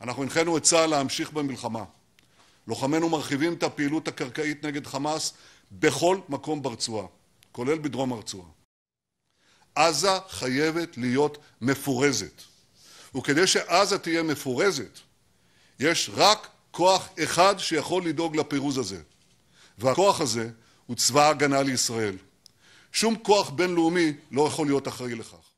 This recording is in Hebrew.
אנחנו הנחינו את צה"ל להמשיך במלחמה. לוחמינו מרחיבים את הפעילות הקרקעית נגד חמאס בכל מקום ברצועה, כולל בדרום הרצועה. עזה חייבת להיות מפורזת, וכדי שעזה תהיה מפורזת, יש רק כוח אחד שיכול לדאוג לפירוז הזה, והכוח הזה הוא צבא ההגנה לישראל. שום כוח בינלאומי לא יכול להיות אחראי לכך.